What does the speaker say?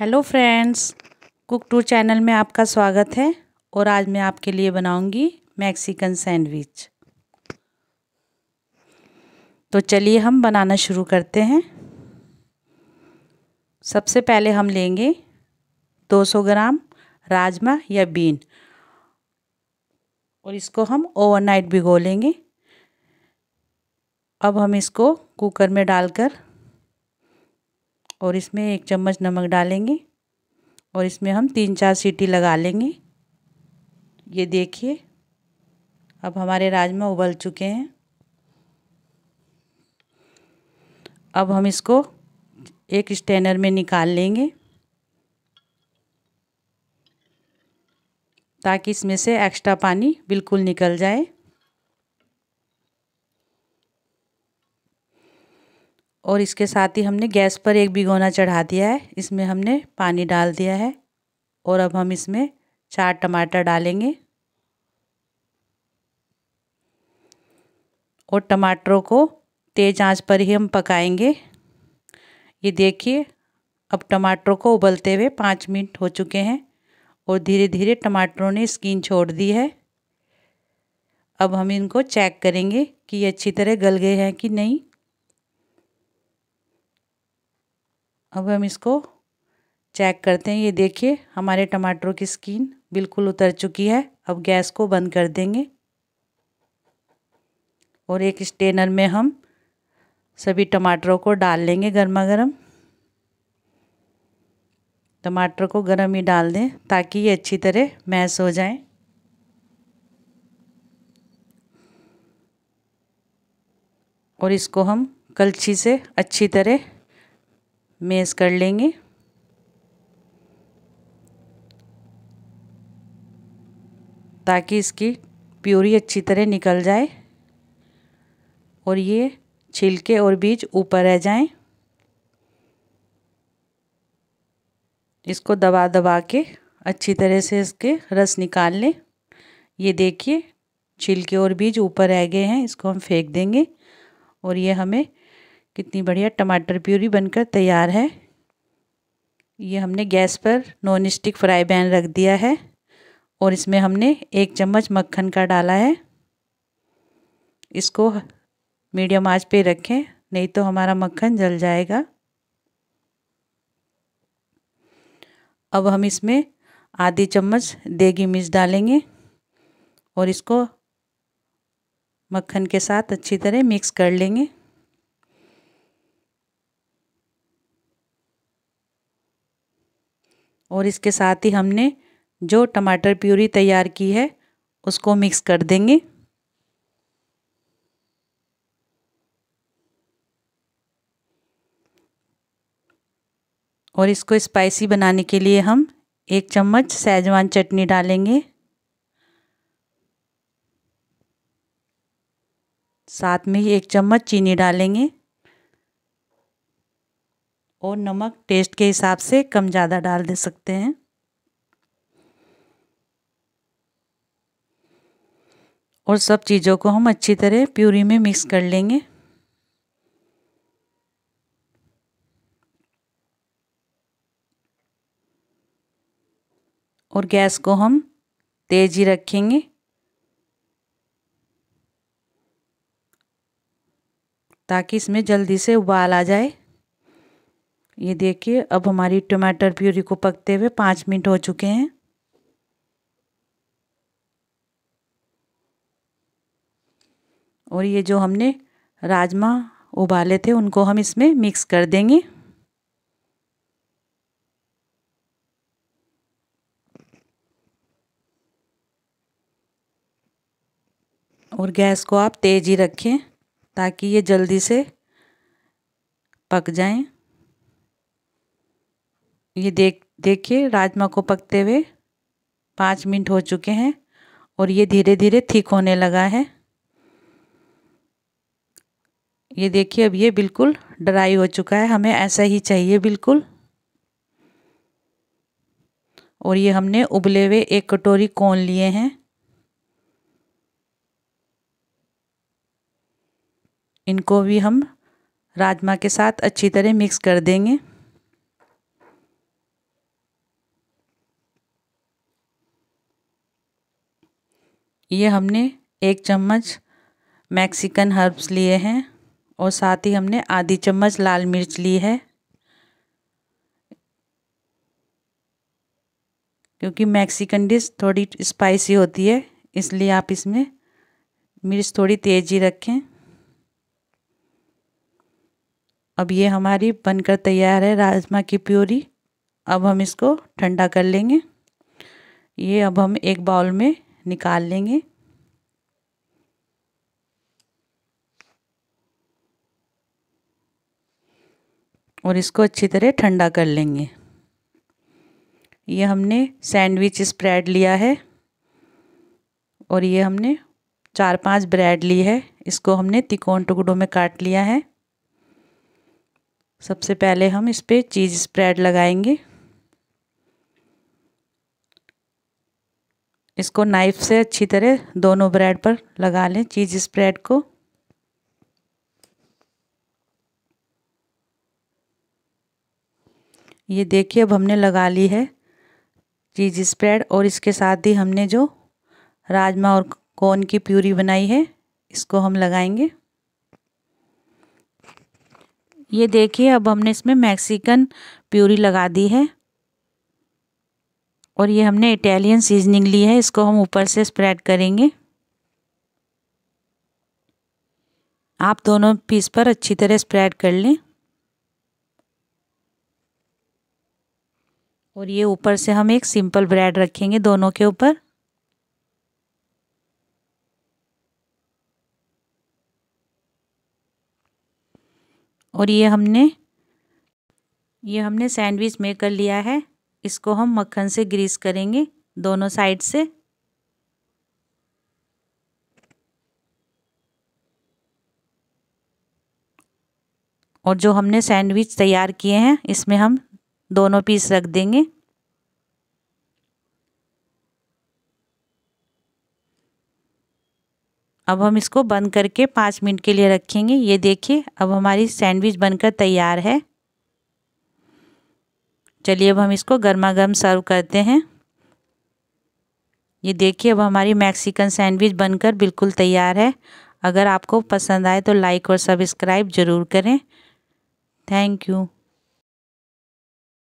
hello friends cook to channel में आपका स्वागत है और आज मैं आपके लिए बनाऊंगी मैक्सिकन सैंडविच तो चलिए हम बनाना शुरू करते हैं सबसे पहले हम लेंगे 200 ग्राम राजमा या बीन और इसको हम ओवरनाइट भिगो लेंगे अब हम इसको कुकर में डालकर और इसमें एक चम्मच नमक डालेंगे और इसमें हम तीन चार सीटी लगा लेंगे ये देखिए अब हमारे राजमा उबल चुके हैं अब हम इसको एक स्टेनर में निकाल लेंगे ताकि इसमें से एक्स्ट्रा पानी बिल्कुल निकल जाए और इसके साथ ही हमने गैस पर एक भिगोना चढ़ा दिया है इसमें हमने पानी डाल दिया है और अब हम इसमें चार टमाटर डालेंगे और टमाटरों को तेज़ आंच पर ही हम पकाएंगे ये देखिए अब टमाटरों को उबलते हुए पाँच मिनट हो चुके हैं और धीरे धीरे टमाटरों ने स्किन छोड़ दी है अब हम इनको चेक करेंगे कि ये अच्छी तरह गल गए हैं कि नहीं अब हम इसको चेक करते हैं ये देखिए हमारे टमाटरों की स्किन बिल्कुल उतर चुकी है अब गैस को बंद कर देंगे और एक स्टेनर में हम सभी टमाटरों को डाल लेंगे गर्मा गर्म टमाटर को गर्म ही डाल दें ताकि ये अच्छी तरह मैश हो जाएं और इसको हम कलछी से अच्छी तरह मेस कर लेंगे ताकि इसकी प्यूरी अच्छी तरह निकल जाए और ये छिलके और बीज ऊपर रह जाएं इसको दबा दबा के अच्छी तरह से इसके रस निकाल लें ये देखिए छिलके और बीज ऊपर रह गए हैं इसको हम फेंक देंगे और ये हमें कितनी बढ़िया टमाटर प्यूरी बनकर तैयार है ये हमने गैस पर नॉन स्टिक फ्राई पैन रख दिया है और इसमें हमने एक चम्मच मक्खन का डाला है इसको मीडियम आंच पे रखें नहीं तो हमारा मक्खन जल जाएगा अब हम इसमें आधी चम्मच देगी मिर्च डालेंगे और इसको मक्खन के साथ अच्छी तरह मिक्स कर लेंगे और इसके साथ ही हमने जो टमाटर प्यूरी तैयार की है उसको मिक्स कर देंगे और इसको स्पाइसी बनाने के लिए हम एक चम्मच सैजवान चटनी डालेंगे साथ में ही एक चम्मच चीनी डालेंगे और नमक टेस्ट के हिसाब से कम ज़्यादा डाल दे सकते हैं और सब चीज़ों को हम अच्छी तरह प्यूरी में मिक्स कर लेंगे और गैस को हम तेज ही रखेंगे ताकि इसमें जल्दी से उबाल आ जाए ये देखिए अब हमारी टमाटर प्यूरी को पकते हुए पाँच मिनट हो चुके हैं और ये जो हमने राजमा उबाले थे उनको हम इसमें मिक्स कर देंगे और गैस को आप तेज़ ही रखें ताकि ये जल्दी से पक जाएं ये देख देखिए राजमा को पकते हुए पाँच मिनट हो चुके हैं और ये धीरे धीरे ठीक होने लगा है ये देखिए अब ये बिल्कुल ड्राई हो चुका है हमें ऐसा ही चाहिए बिल्कुल और ये हमने उबले हुए एक कटोरी कोन लिए हैं इनको भी हम राजमा के साथ अच्छी तरह मिक्स कर देंगे ये हमने एक चम्मच मैक्सिकन हर्ब्स लिए हैं और साथ ही हमने आधी चम्मच लाल मिर्च ली है क्योंकि मैक्सिकन डिश थोड़ी स्पाइसी होती है इसलिए आप इसमें मिर्च थोड़ी तेज़ी रखें अब ये हमारी बनकर तैयार है राजमा की प्योरी अब हम इसको ठंडा कर लेंगे ये अब हम एक बाउल में निकाल लेंगे और इसको अच्छी तरह ठंडा कर लेंगे ये हमने सैंडविच स्प्रेड लिया है और ये हमने चार पांच ब्रेड ली है इसको हमने तिकोन टुकड़ों में काट लिया है सबसे पहले हम इस पर चीज़ स्प्रेड लगाएंगे इसको नाइफ से अच्छी तरह दोनों ब्रेड पर लगा लें चीज़ स्प्रेड को ये देखिए अब हमने लगा ली है चीज़ स्प्रेड और इसके साथ ही हमने जो राजमा और कॉर्न की प्यूरी बनाई है इसको हम लगाएंगे ये देखिए अब हमने इसमें मैक्सिकन प्यूरी लगा दी है और ये हमने इटालियन सीजनिंग ली है इसको हम ऊपर से स्प्रेड करेंगे आप दोनों पीस पर अच्छी तरह स्प्रेड कर लें और ये ऊपर से हम एक सिंपल ब्रेड रखेंगे दोनों के ऊपर और ये हमने ये हमने सैंडविच मेकर लिया है इसको हम मक्खन से ग्रीस करेंगे दोनों साइड से और जो हमने सैंडविच तैयार किए हैं इसमें हम दोनों पीस रख देंगे अब हम इसको बंद करके पाँच मिनट के लिए रखेंगे ये देखिए अब हमारी सैंडविच बनकर तैयार है चलिए अब हम इसको गर्मा गर्म सर्व करते हैं ये देखिए अब हमारी मैक्सिकन सैंडविच बनकर बिल्कुल तैयार है अगर आपको पसंद आए तो लाइक और सब्सक्राइब ज़रूर करें थैंक यू